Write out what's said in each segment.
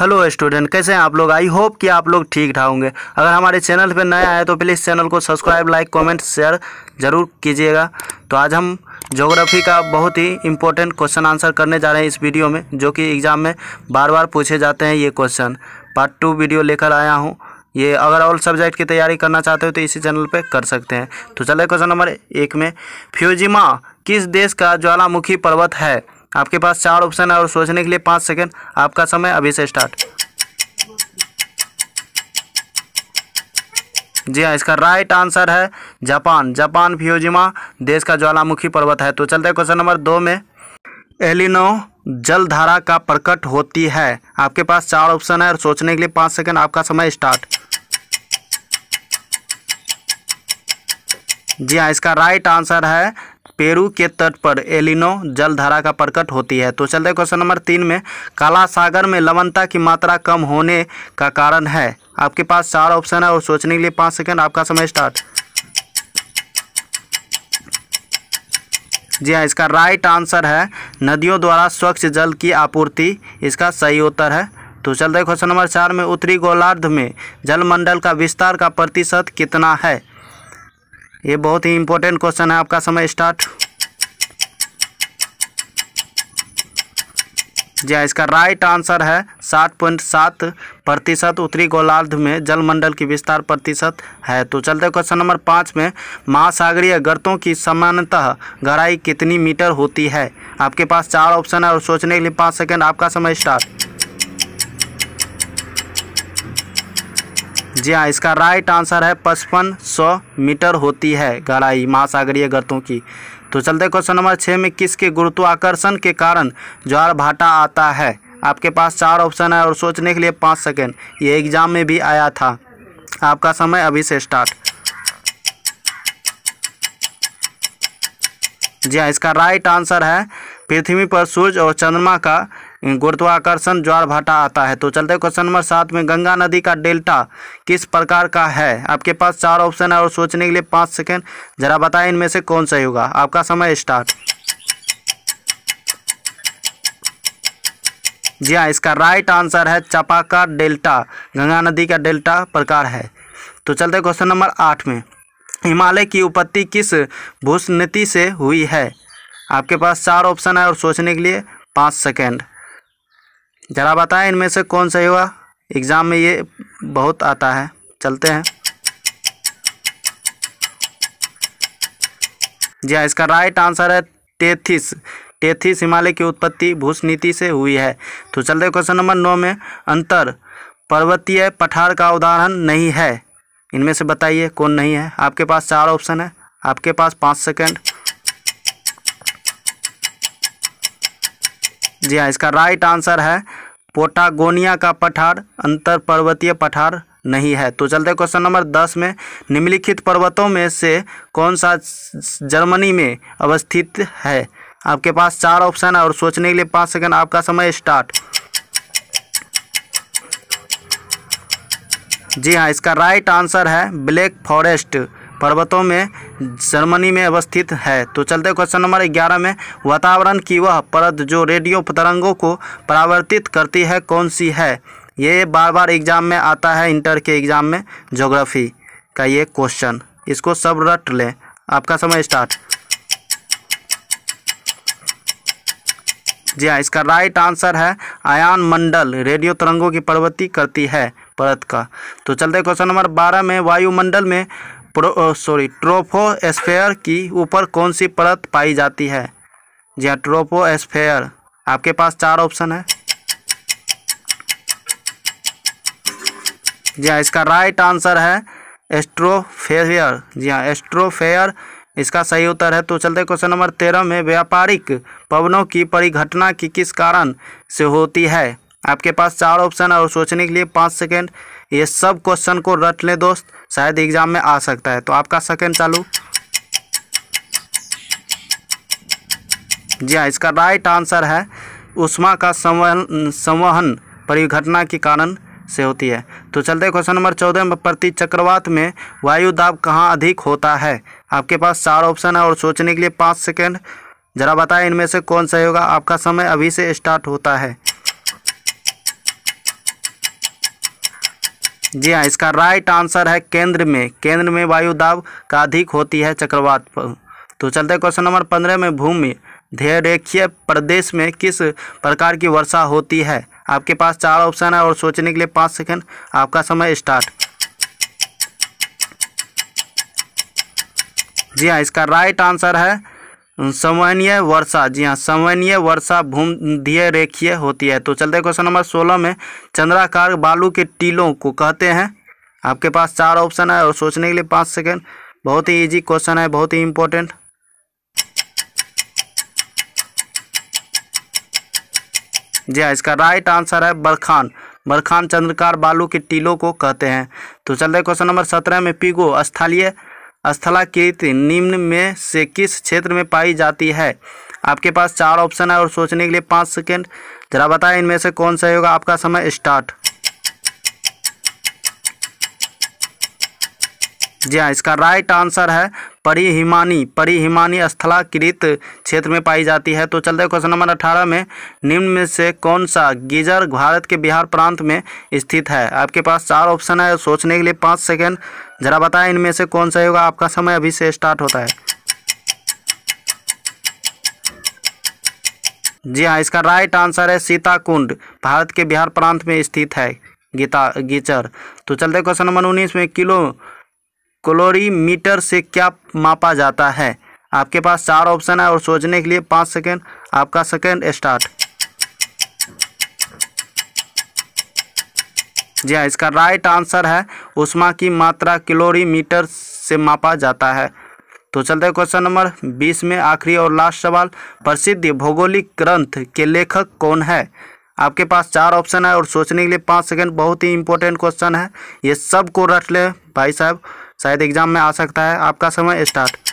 hello student कैसे हैं आप लोग आई होप कि आप लोग ठीक ठाक होंगे अगर हमारे चैनल पर नया आया तो प्लीज़ चैनल को सब्सक्राइब लाइक कमेंट शेयर ज़रूर कीजिएगा तो आज हम ज्योग्राफी का बहुत ही इम्पोर्टेंट क्वेश्चन आंसर करने जा रहे हैं इस वीडियो में जो कि एग्ज़ाम में बार बार पूछे जाते हैं ये क्वेश्चन पार्ट टू वीडियो लेकर आया हूँ ये अगर ऑल सब्जेक्ट की तैयारी करना चाहते हो तो इसी चैनल पर कर सकते हैं तो चले क्वेश्चन नंबर एक में फ्यूजिमा किस देश का ज्वालामुखी पर्वत है आपके पास चार ऑप्शन है और सोचने के लिए पाँच सेकंड आपका समय अभी से स्टार्ट जी हाँ इसका राइट आंसर है जापान जापान फ्योजिमा देश का ज्वालामुखी पर्वत है तो चलते हैं क्वेश्चन नंबर दो में एलिनो जलधारा का प्रकट होती है आपके पास चार ऑप्शन है और सोचने के लिए पाँच सेकंड आपका समय स्टार्ट जी हाँ इसका राइट आंसर है पेरू के तट पर एलिनो जलधारा का प्रकट होती है तो चलते क्वेश्चन नंबर तीन में काला सागर में लवणता की मात्रा कम होने का कारण है आपके पास चार ऑप्शन है और सोचने के लिए पाँच सेकंड आपका समय स्टार्ट जी हाँ इसका राइट आंसर है नदियों द्वारा स्वच्छ जल की आपूर्ति इसका सही उत्तर है तो चलते क्वेश्चन नंबर चार में उत्तरी गोलार्ध में जलमंडल का विस्तार का प्रतिशत कितना है ये बहुत ही इंपॉर्टेंट क्वेश्चन है आपका समय स्टार्ट जी हाँ इसका राइट आंसर है सात पॉइंट सात प्रतिशत उत्तरी गोलार्ध में जलमंडल की विस्तार प्रतिशत है तो चलते क्वेश्चन नंबर पाँच में महासागरीय गर्तों की सामान्यतः गहराई कितनी मीटर होती है आपके पास चार ऑप्शन है और सोचने के लिए पाँच सेकेंड आपका समय स्टार्ट जी हाँ इसका राइट आंसर है पचपन सौ मीटर होती है गहराई महासागरीय गर्तों की तो चलते क्वेश्चन नंबर छः में किसके गुरुत्वाकर्षण के कारण ज्वार भाटा आता है आपके पास चार ऑप्शन है और सोचने के लिए पाँच सेकेंड ये एग्जाम में भी आया था आपका समय अभी से स्टार्ट जी हाँ इसका राइट आंसर है पृथ्वी पर सूर्य और चंद्रमा का गुरुत्वाकर्षण ज्वार भाटा आता है तो चलते क्वेश्चन नंबर सात में गंगा नदी का डेल्टा किस प्रकार का है आपके पास चार ऑप्शन है और सोचने के लिए पाँच सेकेंड जरा बताएं इनमें से कौन सही होगा आपका समय स्टार्ट जी हाँ इसका राइट आंसर है चपा का डेल्टा गंगा नदी का डेल्टा प्रकार है तो चलते क्वेश्चन नंबर आठ में हिमालय की उपत्ति किस भूषनीति से हुई है आपके पास चार ऑप्शन है और सोचने के लिए पाँच सेकेंड ज़रा बताएं इनमें से कौन सही हुआ एग्ज़ाम में ये बहुत आता है चलते हैं जी हाँ इसका राइट आंसर है तेथिस तेथिस हिमालय की उत्पत्ति भूस नीति से हुई है तो चलते क्वेश्चन नंबर नौ में अंतर पर्वतीय पठार का उदाहरण नहीं है इनमें से बताइए कौन नहीं है आपके पास चार ऑप्शन है आपके पास पाँच सेकेंड जी हाँ इसका राइट आंसर है पोटागोनिया का पठार अंतर पर्वतीय पठार नहीं है तो चलते क्वेश्चन नंबर दस में निम्नलिखित पर्वतों में से कौन सा जर्मनी में अवस्थित है आपके पास चार ऑप्शन है और सोचने के लिए पाँच सेकंड आपका समय स्टार्ट जी हाँ इसका राइट आंसर है ब्लैक फॉरेस्ट पर्वतों में जर्मनी में अवस्थित है तो चलते क्वेश्चन नंबर ग्यारह में वातावरण की वह परत जो रेडियो तरंगों को परावर्तित करती है कौन सी है ये बार बार एग्जाम में आता है इंटर के एग्जाम में जोग्राफी का ये क्वेश्चन इसको सब रट लें आपका समय स्टार्ट जी हाँ इसका राइट आंसर है आयान मंडल रेडियो तरंगों की प्रवृत्ति करती है परत का तो चलते क्वेश्चन नंबर बारह में वायुमंडल में सॉरी ट्रोफोस्फेयर की ऊपर कौन सी परत पाई जाती है जी हाँ ट्रोफोस्फेयर आपके पास चार ऑप्शन है जी हाँ इसका राइट आंसर है एस्ट्रोफेयर जी हाँ एस्ट्रोफेयर इसका सही उत्तर है तो चलते क्वेश्चन नंबर तेरह में व्यापारिक पवनों की परिघटना की किस कारण से होती है आपके पास चार ऑप्शन है और सोचने के लिए पाँच सेकेंड ये सब क्वेश्चन को रट लें दोस्त शायद एग्ज़ाम में आ सकता है तो आपका सेकेंड चालू जी हाँ इसका राइट आंसर है उष्मा का संवहन संवहन परिघटना के कारण से होती है तो चलते क्वेश्चन नंबर चौदह में प्रति चक्रवात में वायु दाब कहाँ अधिक होता है आपके पास चार ऑप्शन है और सोचने के लिए पाँच सेकेंड जरा बताएं इनमें से कौन सही होगा आपका समय अभी से स्टार्ट होता है जी हाँ इसका राइट आंसर है केंद्र में केंद्र में वायु दाब का अधिक होती है चक्रवात पर तो चलते क्वेश्चन नंबर पंद्रह में भूमि धैर्यरेखीय प्रदेश में किस प्रकार की वर्षा होती है आपके पास चार ऑप्शन है और सोचने के लिए पाँच सेकेंड आपका समय स्टार्ट जी हाँ इसका राइट आंसर है संवहनीय वर्षा जी हाँ संवहनीय वर्षा भूमध्य रेखीय होती है तो चलते हैं क्वेश्चन नंबर सोलह में चंद्राकार बालू के टीलों को कहते हैं आपके पास चार ऑप्शन है और सोचने के लिए पाँच सेकेंड बहुत ही ईजी क्वेश्चन है बहुत ही इम्पोर्टेंट जी हाँ इसका राइट आंसर है बरखान बरखान चंद्रकार बालू के टीलों को कहते हैं तो चलते क्वेश्चन नंबर सत्रह में पीगो स्थलीय स्थलाकृति निम्न में से किस क्षेत्र में पाई जाती है आपके पास चार ऑप्शन है और सोचने के लिए पाँच सेकेंड जरा बताएं इनमें से कौन सा होगा आपका समय स्टार्ट जी हाँ इसका राइट आंसर है परिहिमानी परिहिमानी स्थलाकृत क्षेत्र में पाई जाती है तो चलते क्वेश्चन नंबर अठारह में निम्न में से कौन सा गीजर भारत के बिहार प्रांत में स्थित है आपके पास चार ऑप्शन है सोचने के लिए पाँच सेकेंड जरा बताएं इनमें से कौन सा होगा आपका समय अभी से स्टार्ट होता है जी हाँ इसका राइट आंसर है सीताकुंड भारत के बिहार प्रांत में स्थित है गीता गीचर तो चलते क्वेश्चन नंबर उन्नीस में किलो क्लोरीमीटर से क्या मापा जाता है आपके पास चार ऑप्शन है और सोचने के लिए पाँच सेकेंड आपका सेकेंड स्टार्ट जी हाँ इसका राइट आंसर है उष्मा की मात्रा किलोरीमीटर से मापा जाता है तो चलते क्वेश्चन नंबर बीस में आखिरी और लास्ट सवाल प्रसिद्ध भौगोलिक ग्रंथ के लेखक कौन है आपके पास चार ऑप्शन है और सोचने के लिए पाँच सेकंड बहुत ही इंपॉर्टेंट क्वेश्चन है ये सब को रट ले भाई साहब शायद एग्ज़ाम में आ सकता है आपका समय स्टार्ट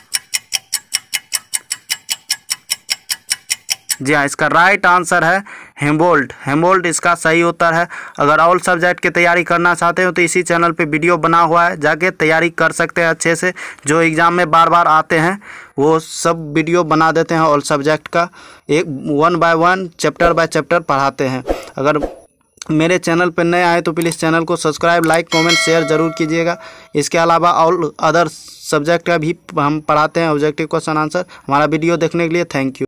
जी हाँ इसका राइट आंसर है हेमबोल्ट हेमबोल्ट इसका सही उत्तर है अगर ऑल सब्जेक्ट की तैयारी करना चाहते हो तो इसी चैनल पे वीडियो बना हुआ है जाके तैयारी कर सकते हैं अच्छे से जो एग्ज़ाम में बार बार आते हैं वो सब वीडियो बना देते हैं ऑल सब्जेक्ट का एक one by one chapter by chapter पढ़ाते हैं अगर मेरे चैनल पर नए आए तो प्लीज़ चैनल को सब्सक्राइब लाइक कमेंट शेयर जरूर कीजिएगा इसके अलावा और अदर सब्जेक्ट का भी हम पढ़ाते हैं ऑब्जेक्टिव क्वेश्चन आंसर हमारा वीडियो देखने के लिए थैंक यू